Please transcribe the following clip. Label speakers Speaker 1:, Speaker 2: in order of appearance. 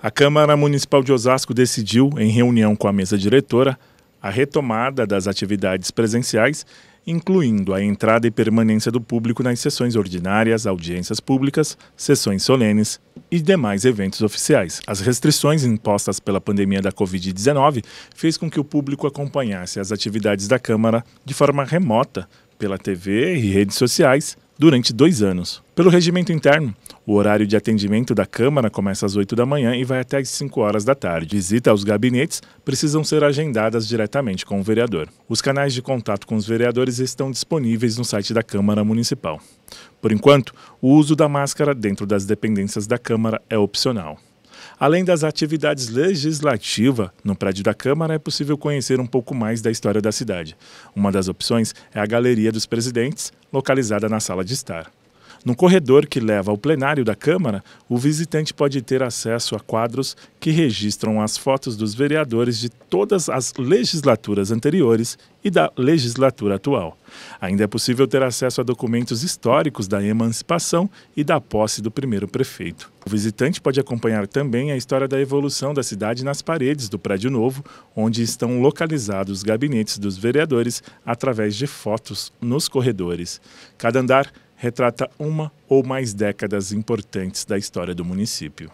Speaker 1: A Câmara Municipal de Osasco decidiu, em reunião com a mesa diretora, a retomada das atividades presenciais, incluindo a entrada e permanência do público nas sessões ordinárias, audiências públicas, sessões solenes e demais eventos oficiais. As restrições impostas pela pandemia da Covid-19 fez com que o público acompanhasse as atividades da Câmara de forma remota, pela TV e redes sociais, durante dois anos. Pelo regimento interno, o horário de atendimento da Câmara começa às 8 da manhã e vai até às 5 horas da tarde. Visitas aos gabinetes precisam ser agendadas diretamente com o vereador. Os canais de contato com os vereadores estão disponíveis no site da Câmara Municipal. Por enquanto, o uso da máscara dentro das dependências da Câmara é opcional. Além das atividades legislativas, no prédio da Câmara é possível conhecer um pouco mais da história da cidade. Uma das opções é a Galeria dos Presidentes, localizada na sala de estar. No corredor que leva ao plenário da Câmara, o visitante pode ter acesso a quadros que registram as fotos dos vereadores de todas as legislaturas anteriores e da legislatura atual. Ainda é possível ter acesso a documentos históricos da emancipação e da posse do primeiro prefeito. O visitante pode acompanhar também a história da evolução da cidade nas paredes do prédio novo, onde estão localizados os gabinetes dos vereadores através de fotos nos corredores. Cada andar retrata uma ou mais décadas importantes da história do município.